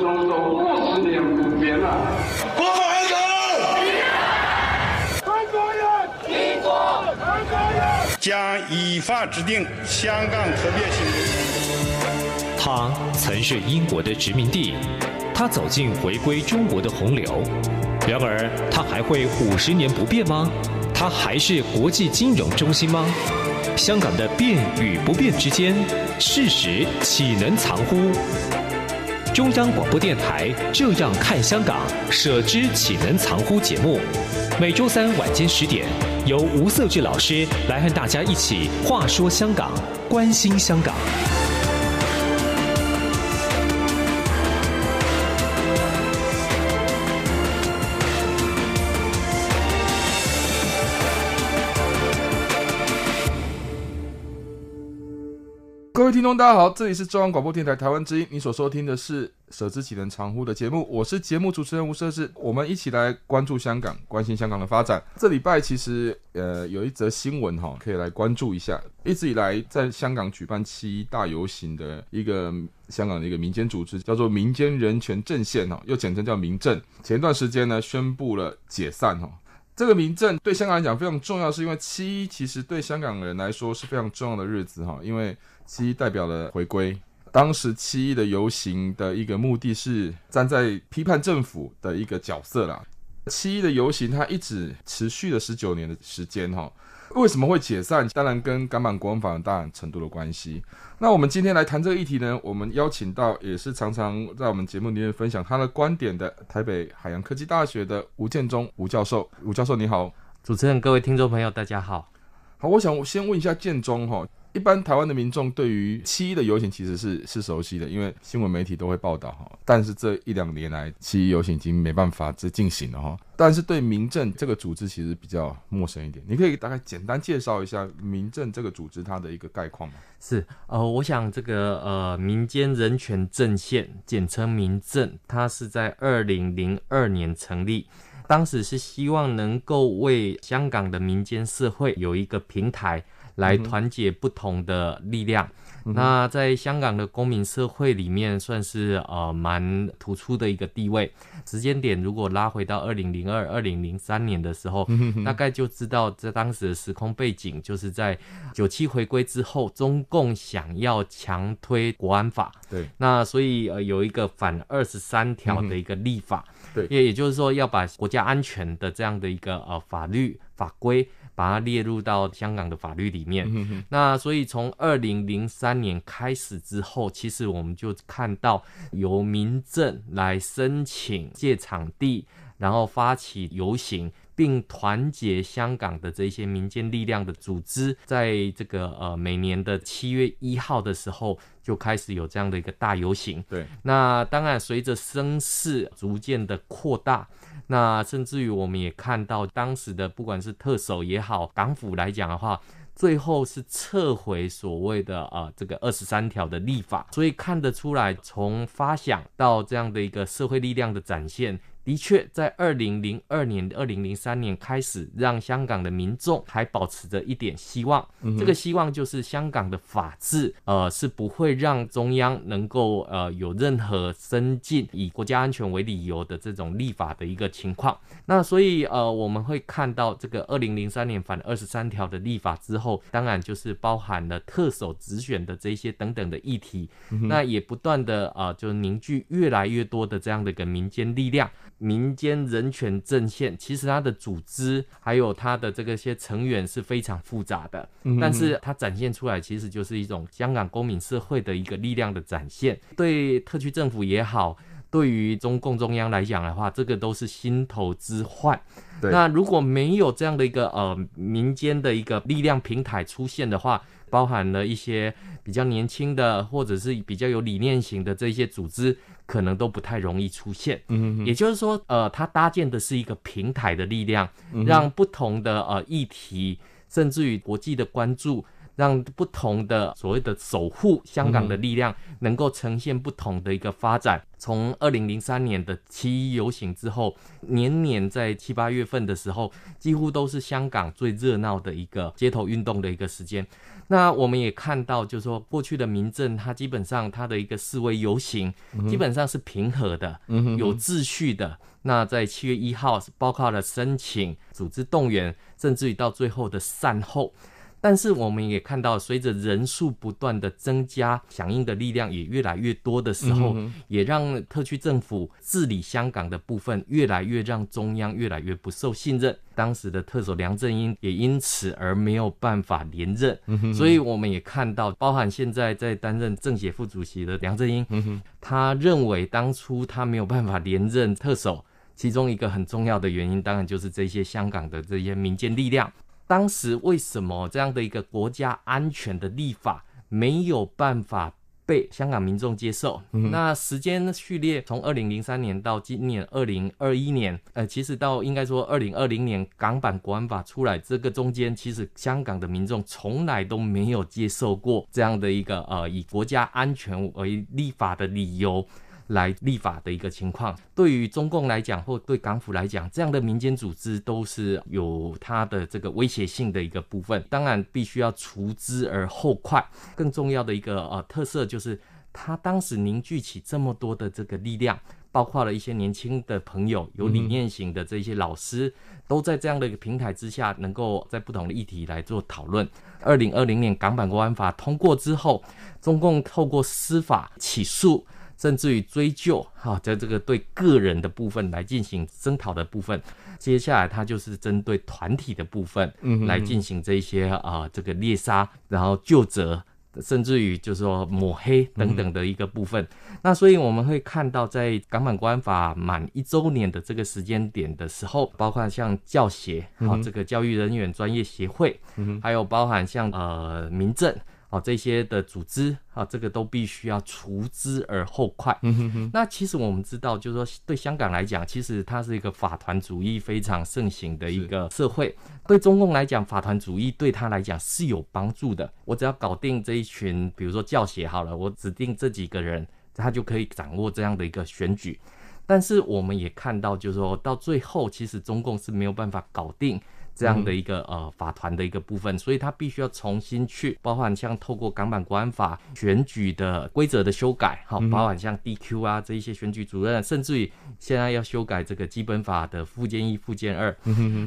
中都五十年不变了。播放《爱国》。中国人，中国，中国人。将依法制定香港特别。行他曾是英国的殖民地，他走进回归中国的洪流。然而，他还会五十年不变吗？他还是国际金融中心吗？香港的变与不变之间，事实岂能藏乎？中央广播电台《这样看香港》“舍之岂能藏乎”节目，每周三晚间十点，由吴色志老师来和大家一起话说香港，关心香港。各位听众，大家好，这里是中央广播电台台湾之音，你所收听的是《舍己救人长呼》的节目，我是节目主持人吴社志，我们一起来关注香港，关心香港的发展。这礼拜其实呃有一则新闻哈，可以来关注一下。一直以来在香港举办七一大游行的一个香港的一个民间组织，叫做民间人权阵线哈，又简称叫民政，前段时间呢，宣布了解散哈。这个民政对香港来讲非常重要，是因为七一其实对香港人来说是非常重要的日子哈，因为。七代表了回归，当时七一的游行的一个目的是站在批判政府的一个角色啦。七一的游行它一直持续了十九年的时间，哈，为什么会解散？当然跟《港版国安法》大然程度的关系。那我们今天来谈这个议题呢，我们邀请到也是常常在我们节目里面分享他的观点的台北海洋科技大学的吴建中吴教授。吴教授你好，主持人各位听众朋友大家好。好，我想先问一下建中哈。一般台湾的民众对于七一的游行其实是是熟悉的，因为新闻媒体都会报道哈。但是这一两年来，七一游行已经没办法再进行了哈。但是对民政这个组织其实比较陌生一点，你可以大概简单介绍一下民政这个组织它的一个概况吗？是呃，我想这个呃民间人权阵线，简称民政，它是在二零零二年成立，当时是希望能够为香港的民间社会有一个平台。来团结不同的力量，那在香港的公民社会里面算是呃蛮突出的一个地位。时间点如果拉回到二零零二、二零零三年的时候，大概就知道在当时的时空背景，就是在九七回归之后，中共想要强推国安法。对，那所以呃有一个反二十三条的一个立法。对，也也就是说要把国家安全的这样的一个呃法律法规。把它列入到香港的法律里面。那所以从二零零三年开始之后，其实我们就看到由民政来申请借场地，然后发起游行，并团结香港的这些民间力量的组织，在这个呃每年的七月一号的时候就开始有这样的一个大游行。对。那当然，随着声势逐渐的扩大。那甚至于我们也看到，当时的不管是特首也好，港府来讲的话，最后是撤回所谓的啊这个二十三条的立法，所以看得出来，从发想到这样的一个社会力量的展现。的确，在二零零二年、二零零三年开始，让香港的民众还保持着一点希望。这个希望就是香港的法治，呃，是不会让中央能够呃有任何伸进以国家安全为理由的这种立法的一个情况。那所以呃，我们会看到这个二零零三年反二十三条的立法之后，当然就是包含了特首直选的这些等等的议题，那也不断的啊，就凝聚越来越多的这样的一个民间力量。民间人权阵线其实它的组织还有它的这个些成员是非常复杂的，但是它展现出来其实就是一种香港公民社会的一个力量的展现，对特区政府也好，对于中共中央来讲的话，这个都是心头之患。那如果没有这样的一个呃民间的一个力量平台出现的话，包含了一些比较年轻的，或者是比较有理念型的这些组织，可能都不太容易出现。嗯，也就是说，呃，它搭建的是一个平台的力量，让不同的呃议题，甚至于国际的关注。让不同的所谓的守护香港的力量能够呈现不同的一个发展。从二零零三年的七一游行之后，年年在七八月份的时候，几乎都是香港最热闹的一个街头运动的一个时间。那我们也看到，就是说过去的民政，它基本上它的一个示威游行，基本上是平和的，有秩序的。那在七月一号，包括了申请、组织动员，甚至于到最后的善后。但是我们也看到，随着人数不断的增加，响应的力量也越来越多的时候，也让特区政府治理香港的部分越来越让中央越来越不受信任。当时的特首梁振英也因此而没有办法连任。所以我们也看到，包含现在在担任政协副主席的梁振英，他认为当初他没有办法连任特首，其中一个很重要的原因，当然就是这些香港的这些民间力量。当时为什么这样的一个国家安全的立法没有办法被香港民众接受？那时间序列从二零零三年到今年二零二一年，呃，其实到应该说二零二零年港版国安法出来，这个中间其实香港的民众从来都没有接受过这样的一个呃以国家安全为立法的理由。来立法的一个情况，对于中共来讲或对港府来讲，这样的民间组织都是有它的这个威胁性的一个部分。当然，必须要除之而后快。更重要的一个呃特色就是，他当时凝聚起这么多的这个力量，包括了一些年轻的朋友，有理念型的这些老师，都在这样的一个平台之下，能够在不同的议题来做讨论。二零二零年《港版国安法》通过之后，中共透过司法起诉。甚至于追究哈，在这个对个人的部分来进行声讨的部分，接下来它就是针对团体的部分，嗯，来进行这些啊这个猎杀，然后就责，甚至于就是说抹黑等等的一个部分。那所以我们会看到，在港版国安法满一周年的这个时间点的时候，包括像教协，哈这个教育人员专业协会，嗯，还有包含像呃民政。好，这些的组织啊，这个都必须要除之而后快。嗯哼哼。那其实我们知道，就是说对香港来讲，其实它是一个法团主义非常盛行的一个社会。对中共来讲，法团主义对他来讲是有帮助的。我只要搞定这一群，比如说教协好了，我指定这几个人，他就可以掌握这样的一个选举。但是我们也看到，就是说到最后，其实中共是没有办法搞定。这样的一个呃法团的一个部分，所以他必须要重新去，包含像透过港版国安法选举的规则的修改，哈，包含像 DQ 啊这一些选举主任，甚至于现在要修改这个基本法的附件一、附件二。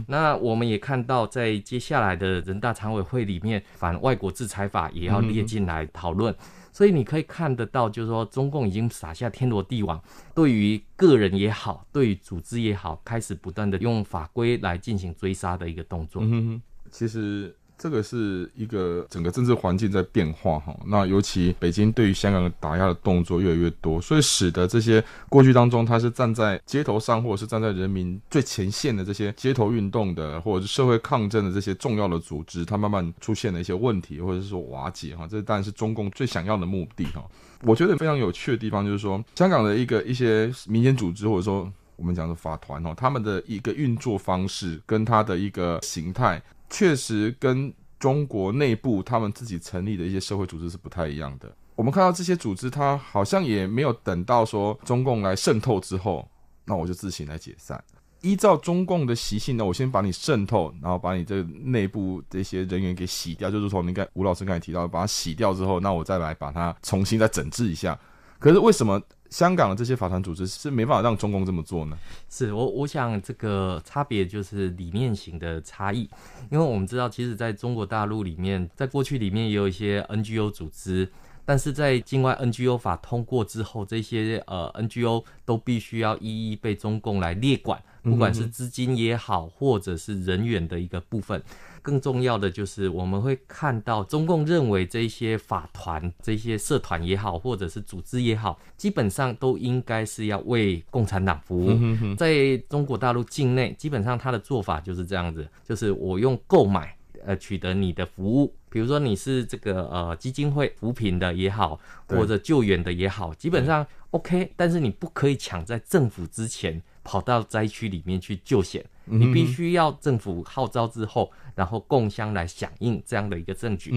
那我们也看到，在接下来的人大常委会里面，反外国制裁法也要列进来讨论。所以你可以看得到，就是说中共已经撒下天罗地网，对于个人也好，对于组织也好，开始不断的用法规来进行追杀的一个动作。嗯哼，其实。这个是一个整个政治环境在变化哈，那尤其北京对于香港的打压的动作越来越多，所以使得这些过去当中他是站在街头上或者是站在人民最前线的这些街头运动的或者是社会抗争的这些重要的组织，它慢慢出现了一些问题或者是说瓦解哈，这当然是中共最想要的目的哈。我觉得非常有趣的地方就是说，香港的一个一些民间组织或者说我们讲的法团哦，他们的一个运作方式跟他的一个形态。确实跟中国内部他们自己成立的一些社会组织是不太一样的。我们看到这些组织，它好像也没有等到说中共来渗透之后，那我就自行来解散。依照中共的习性呢，我先把你渗透，然后把你这内部这些人员给洗掉，就是从你看吴老师刚才提到，把它洗掉之后，那我再来把它重新再整治一下。可是为什么香港的这些法团组织是没办法让中共这么做呢？是我我想这个差别就是理念型的差异，因为我们知道，其实在中国大陆里面，在过去里面也有一些 NGO 组织，但是在境外 NGO 法通过之后，这些呃 NGO 都必须要一一被中共来列管，不管是资金也好，或者是人员的一个部分。更重要的就是，我们会看到中共认为这些法团、这些社团也好，或者是组织也好，基本上都应该是要为共产党服务。在中国大陆境内，基本上他的做法就是这样子，就是我用购买呃取得你的服务，比如说你是这个呃基金会扶贫的也好，或者救援的也好，基本上 OK，但是你不可以抢在政府之前。跑到灾区里面去救险，你必须要政府号召之后，然后共乡来响应这样的一个证据。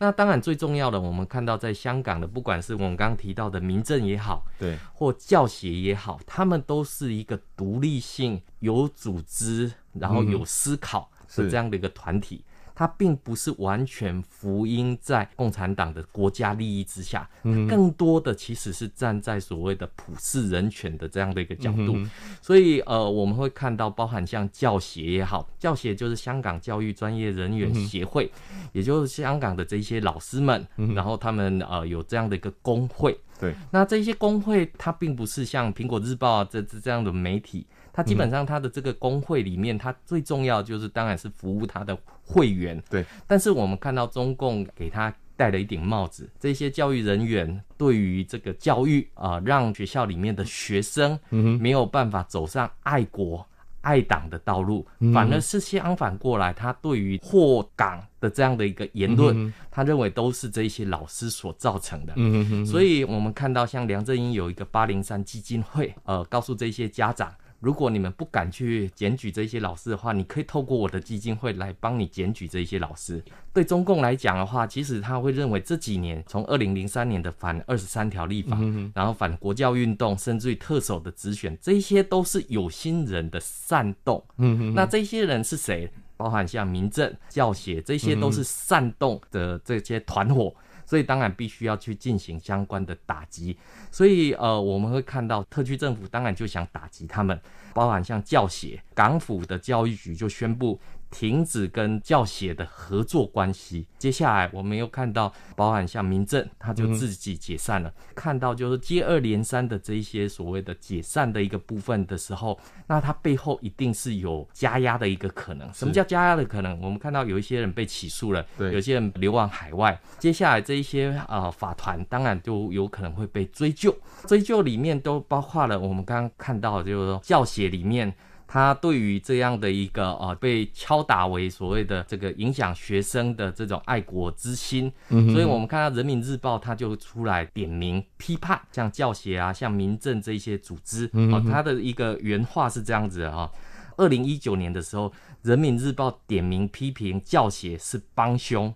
那当然最重要的，我们看到在香港的，不管是我们刚刚提到的民政也好，对，或教协也好，他们都是一个独立性、有组织、然后有思考的这样的一个团体。它并不是完全福音在共产党的国家利益之下，嗯，更多的其实是站在所谓的普世人权的这样的一个角度，所以呃，我们会看到包含像教协也好，教协就是香港教育专业人员协会，也就是香港的这些老师们，然后他们呃有这样的一个工会。对，那这些工会它并不是像苹果日报这这这样的媒体，它基本上它的这个工会里面，它最重要就是当然是服务它的会员。对，但是我们看到中共给他戴了一顶帽子，这些教育人员对于这个教育啊，让学校里面的学生嗯没有办法走上爱国。爱党的道路，反而是相反过来。他对于获港的这样的一个言论，他认为都是这些老师所造成的。嗯。所以，我们看到像梁振英有一个八零三基金会，呃，告诉这些家长。如果你们不敢去检举这些老师的话，你可以透过我的基金会来帮你检举这些老师。对中共来讲的话，其实他会认为这几年从二零零三年的反二十三条立法，然后反国教运动，甚至于特首的直选，这些都是有心人的煽动。嗯那这些人是谁？包含像民政、教协，这些都是煽动的这些团伙。所以当然必须要去进行相关的打击，所以呃我们会看到特区政府当然就想打击他们，包含像教协，港府的教育局就宣布。停止跟教协的合作关系。接下来，我们又看到包含像民政，他就自己解散了。看到就是接二连三的这些所谓的解散的一个部分的时候，那它背后一定是有加压的一个可能。什么叫加压的可能？我们看到有一些人被起诉了，有些人流亡海外。接下来，这一些呃法团当然都有可能会被追究，追究里面都包括了我们刚刚看到，就是说教协里面。他对于这样的一个啊，被敲打为所谓的这个影响学生的这种爱国之心，所以我们看到《人民日报》他就出来点名批判，像教协啊，像民政这些组织啊，他的一个原话是这样子的哈：，二零一九年的时候，《人民日报》点名批评教协是帮凶；，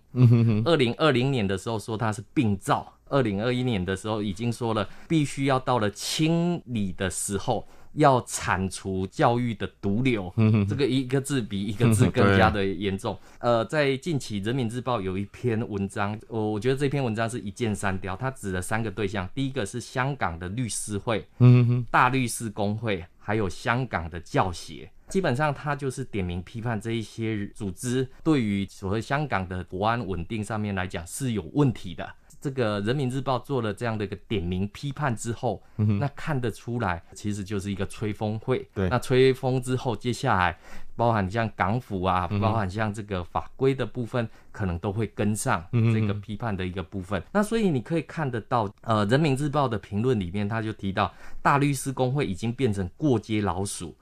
二零二零年的时候说他是病灶；，二零二一年的时候已经说了，必须要到了清理的时候。要铲除教育的毒瘤，这个一个字比一个字更加的严重。呃，在近期《人民日报》有一篇文章，我我觉得这篇文章是一箭三雕，它指的三个对象，第一个是香港的律师会，嗯哼，大律师工会，还有香港的教协，基本上它就是点名批判这一些组织对于所谓香港的国安稳定上面来讲是有问题的。这个人民日报做了这样的一个点名批判之后，那看得出来，其实就是一个吹风会。对，那吹风之后，接下来，包含像港府啊，包含像这个法规的部分，可能都会跟上这个批判的一个部分。那所以你可以看得到，呃，《人民日报》的评论里面，他就提到，大律师工会已经变成过街老鼠，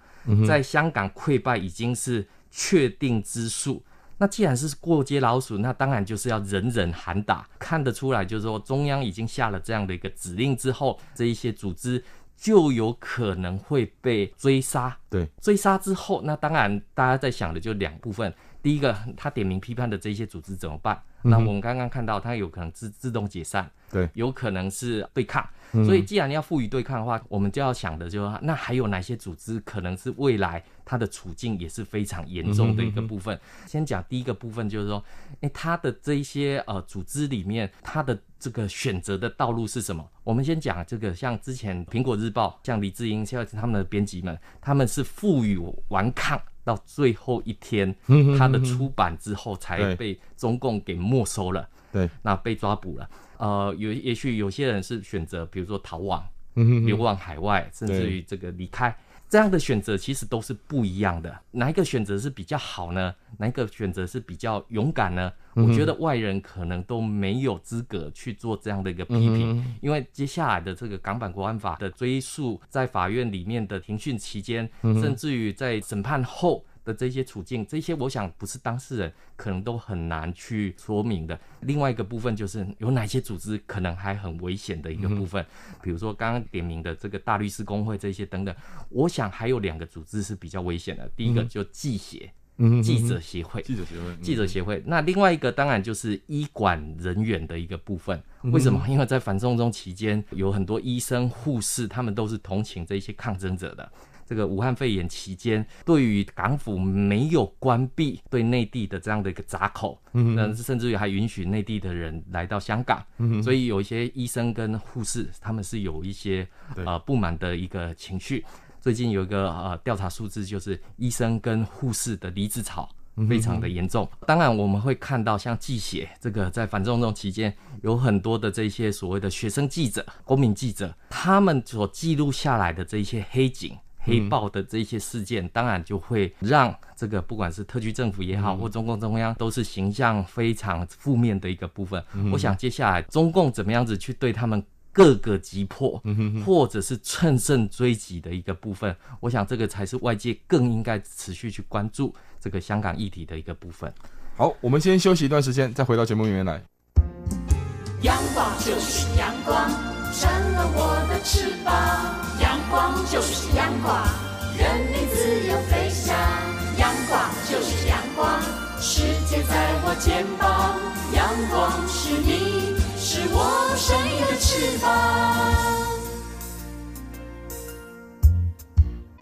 在香港溃败已经是确定之数。那既然是过街老鼠，那当然就是要人人喊打。看得出来，就是说中央已经下了这样的一个指令之后，这一些组织就有可能会被追杀。对，追杀之后，那当然大家在想的就两部分：第一个，他点名批判的这些组织怎么办？那我们刚刚看到，它有可能自自动解散，对，有可能是对抗。所以，既然要赋予对抗的话，我们就要想的就是，那还有哪些组织可能是未来它的处境也是非常严重的一个部分。先讲第一个部分，就是说，哎，它的这些呃组织里面，它的。这个选择的道路是什么？我们先讲这个，像之前《苹果日报》，像李志英，像他们的编辑们，他们是负隅顽抗，到最后一天，他的出版之后才被中共给没收了。对，那被抓捕了。呃，有也许有些人是选择，比如说逃亡，流亡海外，甚至于这个离开。这样的选择其实都是不一样的，哪一个选择是比较好呢？哪一个选择是比较勇敢呢？我觉得外人可能都没有资格去做这样的一个批评，因为接下来的这个港版国安法的追溯，在法院里面的庭讯期间，甚至于在审判后。的这些处境，这些我想不是当事人可能都很难去说明的。另外一个部分就是有哪些组织可能还很危险的一个部分，比如说刚刚点名的这个大律师工会这些等等，我想还有两个组织是比较危险的，第一个就记协。记者协会，记者协会，记者协会。那另外一个当然就是医管人员的一个部分。为什么？因为在反送中期间，有很多医生、护士，他们都是同情这些抗争者的。这个武汉肺炎期间，对于港府没有关闭对内地的这样的一个闸口，嗯，甚至于还允许内地的人来到香港，所以有一些医生跟护士，他们是有一些呃不满的一个情绪。最近有一个呃调查数字，就是医生跟护士的离职潮非常的严重。当然，我们会看到像记血这个在反送中期间，有很多的这些所谓的学生记者、公民记者，他们所记录下来的这些黑警、黑暴的这些事件，当然就会让这个不管是特区政府也好，或中共中央都是形象非常负面的一个部分。我想接下来中共怎么样子去对他们？各个击破，或者是乘胜追击的一个部分，我想这个才是外界更应该持续去关注这个香港议题的一个部分。好，我们先休息一段时间，再回到节目里面来。阳光就是阳光，成了我的翅膀。阳光就是阳光，人民自由飞翔。阳光就是阳光，世界在我肩膀。阳光是你。是我的翅膀。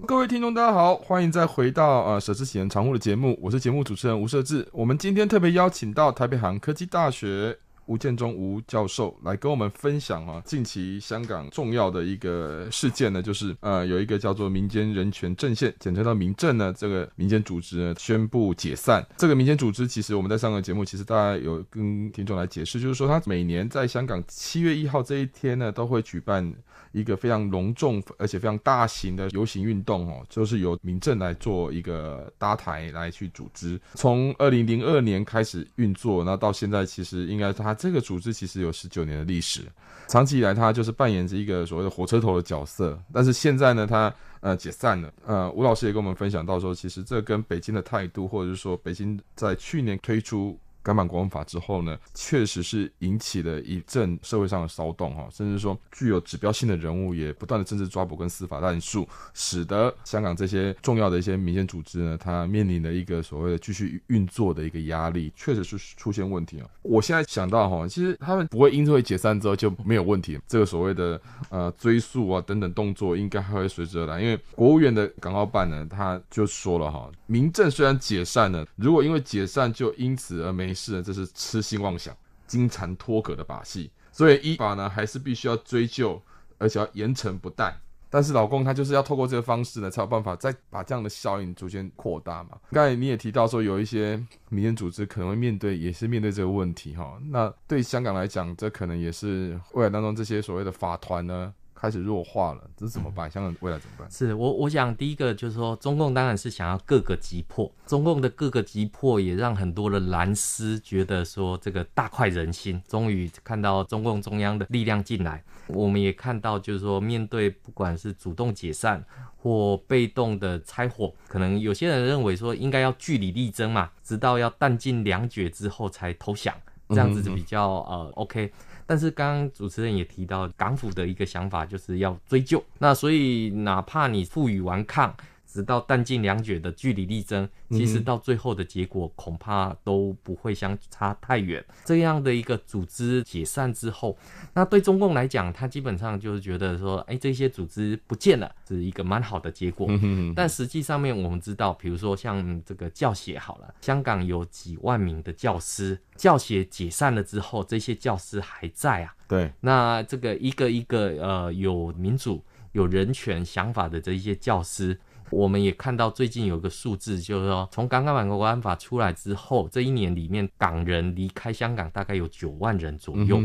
各位听众，大家好，欢迎再回到呃舍之喜人常务的节目，我是节目主持人吴社智，我们今天特别邀请到台北航科技大学。吴建中吴教授来跟我们分享啊，近期香港重要的一个事件呢，就是呃，有一个叫做民间人权阵线，简称到民政呢，这个民间组织宣布解散。这个民间组织其实我们在上个节目，其实大家有跟听众来解释，就是说他每年在香港七月一号这一天呢，都会举办。一个非常隆重而且非常大型的游行运动哦，就是由民政来做一个搭台来去组织。从二零零二年开始运作，那到现在其实应该它这个组织其实有十九年的历史，长期以来它就是扮演着一个所谓的火车头的角色。但是现在呢，它呃解散了。呃，吴老师也跟我们分享到说，其实这跟北京的态度，或者是说北京在去年推出。港版国安法之后呢，确实是引起了一阵社会上的骚动哈，甚至说具有指标性的人物也不断的政治抓捕跟司法滥诉，使得香港这些重要的一些民间组织呢，它面临的一个所谓的继续运作的一个压力，确实是出现问题了。我现在想到哈，其实他们不会因为解散之后就没有问题，这个所谓的呃追溯啊等等动作应该还会随之而来，因为国务院的港澳办呢他就说了哈，民政虽然解散了，如果因为解散就因此而没。没事，这是痴心妄想、金蝉脱壳的把戏，所以依法呢，还是必须要追究，而且要严惩不贷。但是老公他就是要透过这个方式呢，才有办法再把这样的效应逐渐扩大嘛。刚才你也提到说，有一些民间组织可能会面对，也是面对这个问题哈。那对香港来讲，这可能也是未来当中这些所谓的法团呢。开始弱化了，这是怎么办？香港未来怎么办？是我我想第一个就是说，中共当然是想要各个击破，中共的各个击破也让很多的蓝丝觉得说这个大快人心，终于看到中共中央的力量进来。我们也看到就是说，面对不管是主动解散或被动的拆伙，可能有些人认为说应该要据理力争嘛，直到要弹尽粮绝之后才投降，这样子就比较呃 OK。但是刚刚主持人也提到，港府的一个想法就是要追究，那所以哪怕你负隅顽抗。直到弹尽粮绝的据理力争，其实到最后的结果恐怕都不会相差太远。这样的一个组织解散之后，那对中共来讲，他基本上就是觉得说，哎，这些组织不见了，是一个蛮好的结果。但实际上面我们知道，比如说像这个教协好了，香港有几万名的教师，教协解散了之后，这些教师还在啊。对，那这个一个一个呃，有民主、有人权想法的这些教师。我们也看到最近有一个数字，就是说从《香港国安法》出来之后，这一年里面港人离开香港大概有九万人左右。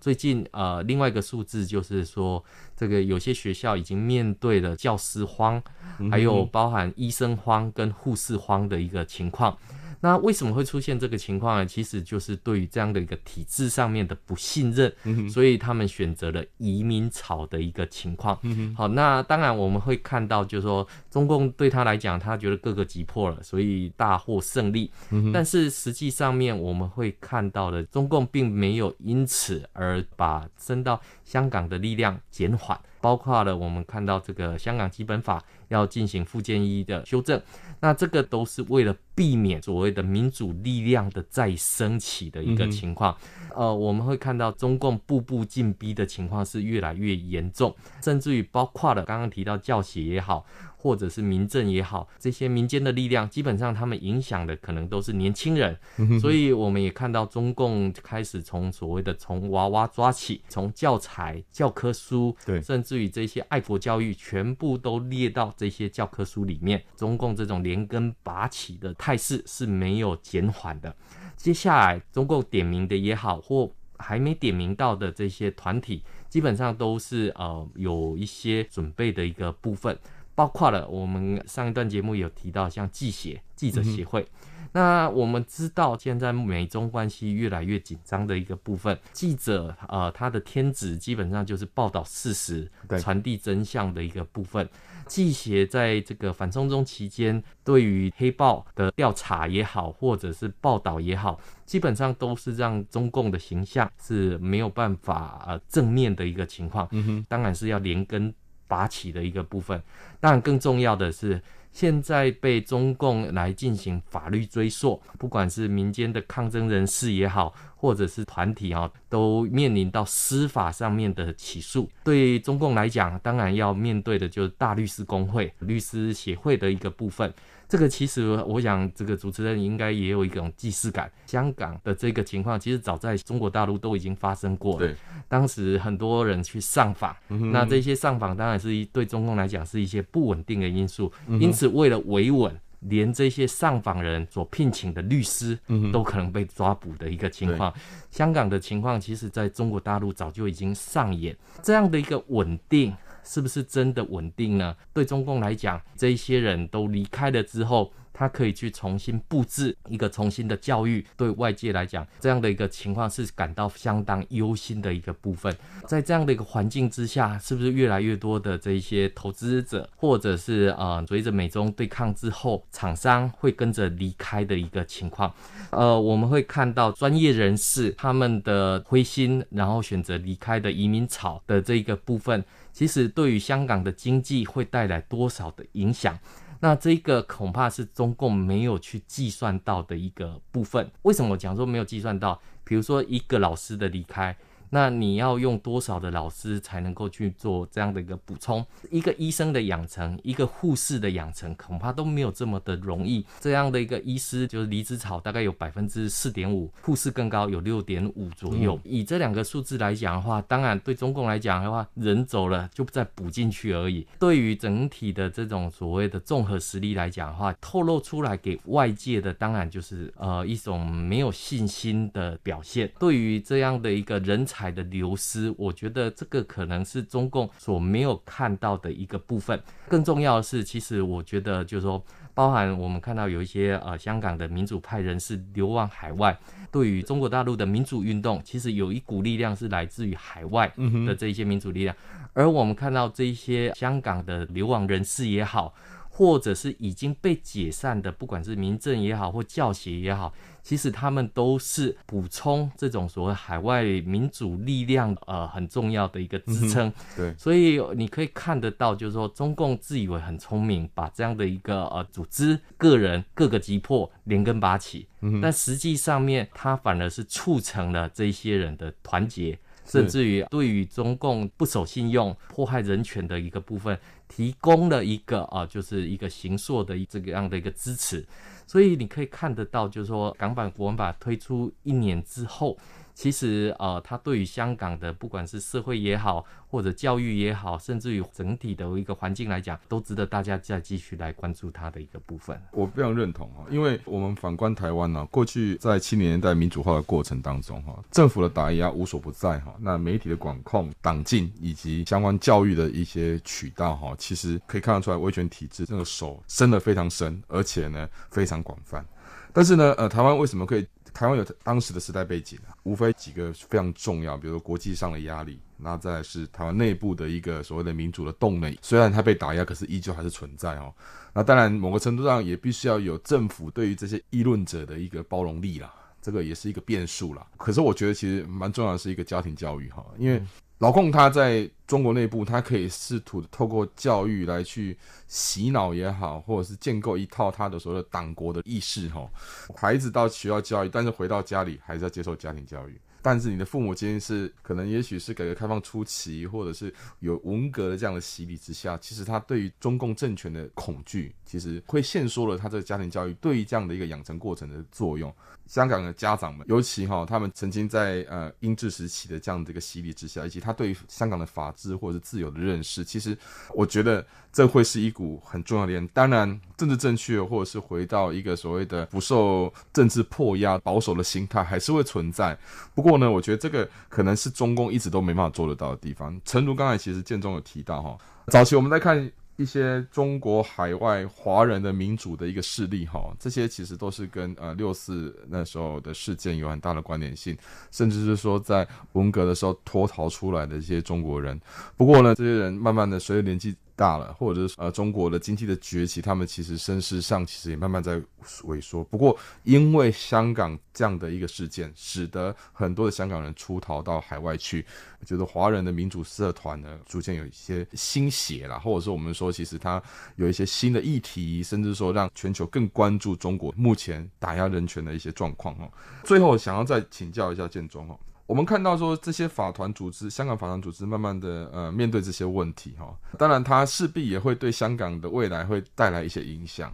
最近呃，另外一个数字就是说，这个有些学校已经面对了教师荒，还有包含医生荒跟护士荒的一个情况。那为什么会出现这个情况呢？其实就是对于这样的一个体制上面的不信任，所以他们选择了移民潮的一个情况。好，那当然我们会看到，就是说中共对他来讲，他觉得各个击破了，所以大获胜利。但是实际上面我们会看到的，中共并没有因此而把升到香港的力量减缓，包括了我们看到这个香港基本法。要进行附件一的修正，那这个都是为了避免所谓的民主力量的再升起的一个情况。呃，我们会看到中共步步进逼的情况是越来越严重，甚至于包括了刚刚提到教协也好，或者是民政也好，这些民间的力量，基本上他们影响的可能都是年轻人。所以我们也看到中共开始从所谓的从娃娃抓起，从教材、教科书，对，甚至于这些爱国教育，全部都列到。这些教科书里面，中共这种连根拔起的态势是没有减缓的。接下来，中共点名的也好，或还没点名到的这些团体，基本上都是呃有一些准备的一个部分。包括了我们上一段节目有提到，像记协、记者协会，那我们知道现在美中关系越来越紧张的一个部分，记者呃，他的天职基本上就是报道事实，传递真相的一个部分。记协在这个反送中期间，对于黑豹的调查也好，或者是报道也好，基本上都是让中共的形象是没有办法呃正面的一个情况。嗯哼，当然是要连根。拔起的一个部分，但更重要的是，现在被中共来进行法律追溯，不管是民间的抗争人士也好，或者是团体啊，都面临到司法上面的起诉。对中共来讲，当然要面对的就是大律师工会、律师协会的一个部分。这个其实，我想，这个主持人应该也有一种既视感。香港的这个情况，其实早在中国大陆都已经发生过了。对，当时很多人去上访，那这些上访当然是一对中共来讲是一些不稳定的因素。因此，为了维稳，连这些上访人所聘请的律师都可能被抓捕的一个情况。香港的情况，其实在中国大陆早就已经上演这样的一个稳定。是不是真的稳定呢？对中共来讲，这一些人都离开了之后，他可以去重新布置一个重新的教育。对外界来讲，这样的一个情况是感到相当忧心的一个部分。在这样的一个环境之下，是不是越来越多的这一些投资者，或者是啊，随着美中对抗之后，厂商会跟着离开的一个情况？呃，我们会看到专业人士他们的灰心，然后选择离开的移民潮的这一个部分。其实对于香港的经济会带来多少的影响？那这个恐怕是中共没有去计算到的一个部分。为什么我讲说没有计算到？比如说一个老师的离开。那你要用多少的老师才能够去做这样的一个补充？一个医生的养成，一个护士的养成，恐怕都没有这么的容易。这样的一个医师就是离职潮，大概有百分之四点五，护士更高，有六点五左右。以这两个数字来讲的话，当然对中共来讲的话，人走了就再补进去而已。对于整体的这种所谓的综合实力来讲的话，透露出来给外界的，当然就是呃一种没有信心的表现。对于这样的一个人才，海的流失，我觉得这个可能是中共所没有看到的一个部分。更重要的是，其实我觉得就是说，包含我们看到有一些呃香港的民主派人士流亡海外，对于中国大陆的民主运动，其实有一股力量是来自于海外的这一些民主力量，而我们看到这一些香港的流亡人士也好。或者是已经被解散的，不管是民政也好，或教协也好，其实他们都是补充这种所谓海外民主力量，呃，很重要的一个支撑。对，所以你可以看得到，就是说中共自以为很聪明，把这样的一个呃组织、个人各个击破，连根拔起。嗯，但实际上面它反而是促成了这些人的团结，甚至于对于中共不守信用、迫害人权的一个部分。提供了一个啊，就是一个行硕的这个样的一个支持，所以你可以看得到，就是说港版国文法推出一年之后。其实呃，它对于香港的不管是社会也好，或者教育也好，甚至于整体的一个环境来讲，都值得大家再继续来关注它的一个部分。我非常认同哈，因为我们反观台湾呢，过去在七零年代民主化的过程当中，哈，政府的打压无所不在，哈，那媒体的管控、党禁以及相关教育的一些渠道，哈，其实可以看得出来，威权体制这个手伸得非常深，而且呢非常广泛。但是呢，呃，台湾为什么可以？台湾有当时的时代背景啊，无非几个非常重要，比如说国际上的压力，那再来是台湾内部的一个所谓的民主的动力，虽然它被打压，可是依旧还是存在哦。那当然，某个程度上也必须要有政府对于这些议论者的一个包容力啦，这个也是一个变数啦。可是我觉得其实蛮重要的是一个家庭教育哈，因为。老共他在中国内部，他可以试图透过教育来去洗脑也好，或者是建构一套他的所谓党国的意识。哈，孩子到学校教育，但是回到家里还是要接受家庭教育。但是你的父母亲是可能也许是改革开放初期，或者是有文革的这样的洗礼之下，其实他对于中共政权的恐惧，其实会限缩了他这个家庭教育对于这样的一个养成过程的作用。香港的家长们，尤其哈，他们曾经在呃英治时期的这样的一个洗礼之下，以及他对香港的法治或者是自由的认识，其实我觉得这会是一股很重要的。当然，政治正确或者是回到一个所谓的不受政治迫压保守的心态还是会存在，不过。过呢，我觉得这个可能是中共一直都没办法做得到的地方。陈如刚才其实建中有提到哈，早期我们在看一些中国海外华人的民主的一个事例哈，这些其实都是跟呃六四那时候的事件有很大的关联性，甚至是说在文革的时候脱逃出来的一些中国人。不过呢，这些人慢慢的随着年纪。大了，或者是呃中国的经济的崛起，他们其实声势上其实也慢慢在萎缩。不过因为香港这样的一个事件，使得很多的香港人出逃到海外去，觉得华人的民主社团呢逐渐有一些新血了，或者是我们说其实它有一些新的议题，甚至说让全球更关注中国目前打压人权的一些状况。哦。最后想要再请教一下建中哦。我们看到说这些法团组织，香港法团组织慢慢的呃面对这些问题哈，当然它势必也会对香港的未来会带来一些影响。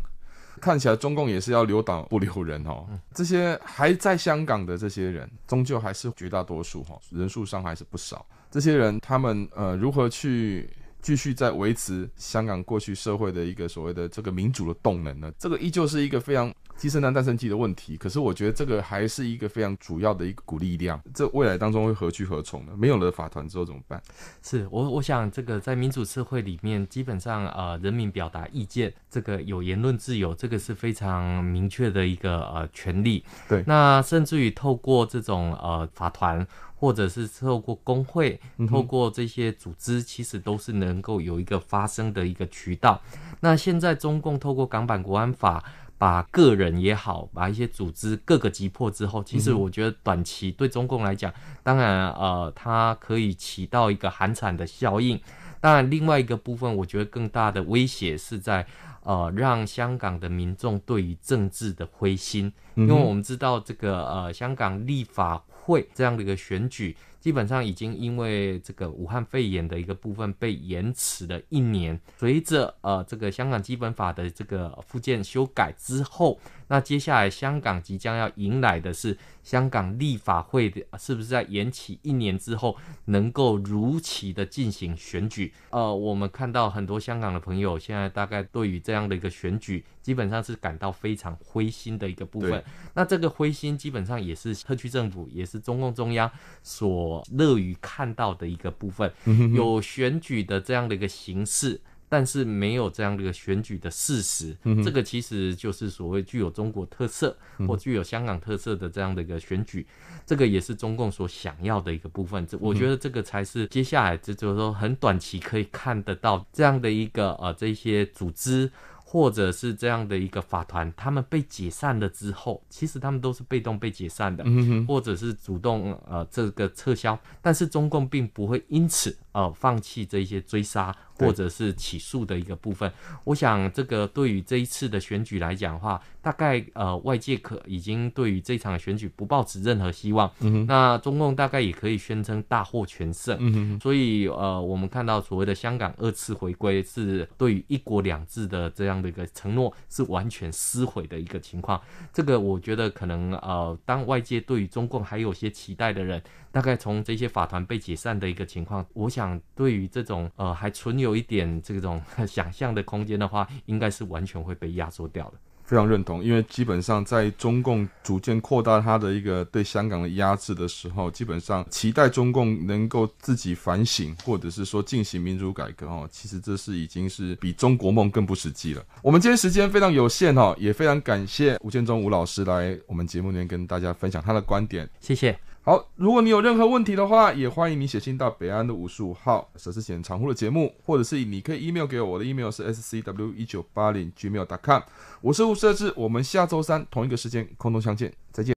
看起来中共也是要留党不留人哦，这些还在香港的这些人，终究还是绝大多数哈，人数上还是不少。这些人他们呃如何去继续在维持香港过去社会的一个所谓的这个民主的动能呢？这个依旧是一个非常。《鸡生蛋，蛋生鸡》的问题，可是我觉得这个还是一个非常主要的一股力量。这未来当中会何去何从呢？没有了法团之后怎么办？是我我想，这个在民主社会里面，基本上呃，人民表达意见，这个有言论自由，这个是非常明确的一个呃权利。对，那甚至于透过这种呃法团，或者是透过工会，透过这些组织，其实都是能够有一个发声的一个渠道。那现在中共透过港版国安法。把个人也好，把一些组织各个击破之后，其实我觉得短期对中共来讲，当然呃，它可以起到一个寒蝉的效应。当然，另外一个部分，我觉得更大的威胁是在呃，让香港的民众对于政治的灰心，因为我们知道这个呃，香港立法会这样的一个选举。基本上已经因为这个武汉肺炎的一个部分被延迟了一年。随着呃这个香港基本法的这个附件修改之后，那接下来香港即将要迎来的是。香港立法会的是不是在延期一年之后能够如期的进行选举？呃，我们看到很多香港的朋友现在大概对于这样的一个选举，基本上是感到非常灰心的一个部分。那这个灰心基本上也是特区政府，也是中共中央所乐于看到的一个部分，有选举的这样的一个形式。但是没有这样的一个选举的事实，这个其实就是所谓具有中国特色或具有香港特色的这样的一个选举，这个也是中共所想要的一个部分。这我觉得这个才是接下来这就是说很短期可以看得到这样的一个呃这些组织。或者是这样的一个法团，他们被解散了之后，其实他们都是被动被解散的，或者是主动呃这个撤销。但是中共并不会因此呃放弃这些追杀或者是起诉的一个部分。我想这个对于这一次的选举来讲的话，大概呃外界可已经对于这场选举不抱持任何希望。嗯、那中共大概也可以宣称大获全胜。所以呃我们看到所谓的香港二次回归是对于一国两制的这样。的一个承诺是完全撕毁的一个情况，这个我觉得可能呃，当外界对于中共还有些期待的人，大概从这些法团被解散的一个情况，我想对于这种呃还存有一点这种 想象的空间的话，应该是完全会被压缩掉的。非常认同，因为基本上在中共逐渐扩大他的一个对香港的压制的时候，基本上期待中共能够自己反省，或者是说进行民主改革，哦，其实这是已经是比中国梦更不实际了。我们今天时间非常有限，哈，也非常感谢吴建中吴老师来我们节目里面跟大家分享他的观点，谢谢。好，如果你有任何问题的话，也欢迎你写信到北安的五十五号设置贤常护的节目，或者是你可以 email 给我，我的 email 是 scw 一九八零 gmail.com，我是吴设置，我们下周三同一个时间空中相见，再见。